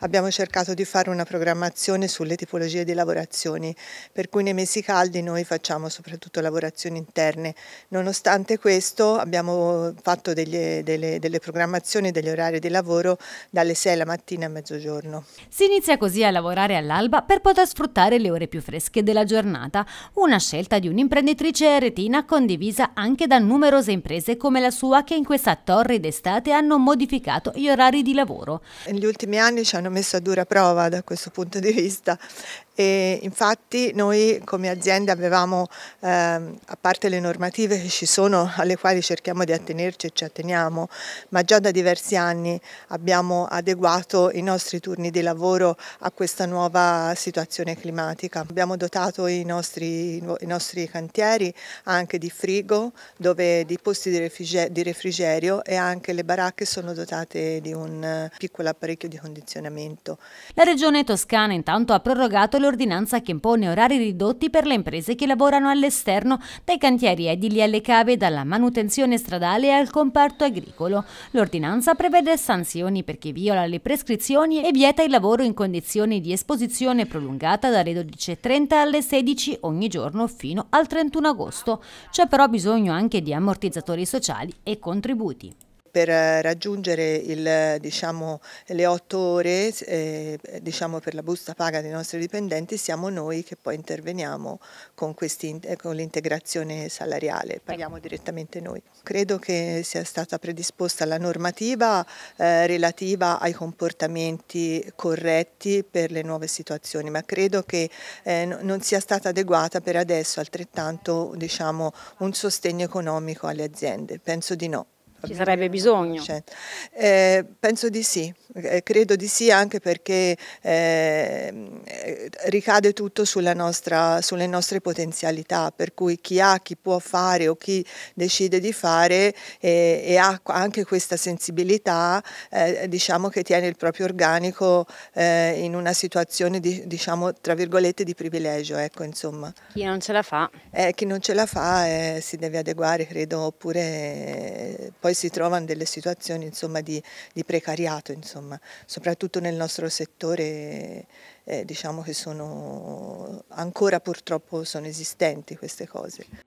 Abbiamo cercato di fare una programmazione sulle tipologie di lavorazioni, per cui nei mesi caldi noi facciamo soprattutto lavorazioni interne. Nonostante questo abbiamo fatto degli, delle, delle programmazioni degli orari di lavoro dalle 6 la mattina a mezzogiorno. Si inizia così a lavorare all'alba per poter sfruttare le ore più fresche della giornata, una scelta di un'imprenditrice retina condivisa anche da numerose imprese come la sua che in questa torre d'estate hanno modificato gli orari di lavoro. Negli ultimi anni ci hanno hanno messo a dura prova da questo punto di vista e infatti noi come azienda avevamo, ehm, a parte le normative che ci sono, alle quali cerchiamo di attenerci e ci atteniamo, ma già da diversi anni abbiamo adeguato i nostri turni di lavoro a questa nuova situazione climatica. Abbiamo dotato i nostri, i nostri cantieri anche di frigo, dove, di posti di, refrigerio, di refrigerio e anche le baracche sono dotate di un piccolo apparecchio di condizionamento. La regione toscana intanto ha prorogato le l'ordinanza che impone orari ridotti per le imprese che lavorano all'esterno, dai cantieri edili alle cave, dalla manutenzione stradale al comparto agricolo. L'ordinanza prevede sanzioni per chi viola le prescrizioni e vieta il lavoro in condizioni di esposizione prolungata dalle 12.30 alle 16 ogni giorno fino al 31 agosto. C'è però bisogno anche di ammortizzatori sociali e contributi per eh, raggiungere il, diciamo, le otto ore eh, diciamo, per la busta paga dei nostri dipendenti siamo noi che poi interveniamo con, eh, con l'integrazione salariale, paghiamo direttamente noi. Credo che sia stata predisposta la normativa eh, relativa ai comportamenti corretti per le nuove situazioni, ma credo che eh, non sia stata adeguata per adesso altrettanto diciamo, un sostegno economico alle aziende, penso di no. Ci sarebbe bisogno? Certo. Eh, penso di sì. Eh, credo di sì anche perché ehm, eh, ricade tutto nostra, sulle nostre potenzialità, per cui chi ha, chi può fare o chi decide di fare eh, e ha anche questa sensibilità eh, diciamo che tiene il proprio organico eh, in una situazione di, diciamo tra virgolette di privilegio. Ecco, insomma. Chi non ce la fa? chi non ce la fa si deve adeguare credo oppure poi si trovano delle situazioni insomma, di, di precariato. Insomma programma, soprattutto nel nostro settore eh, diciamo che sono ancora purtroppo sono esistenti queste cose.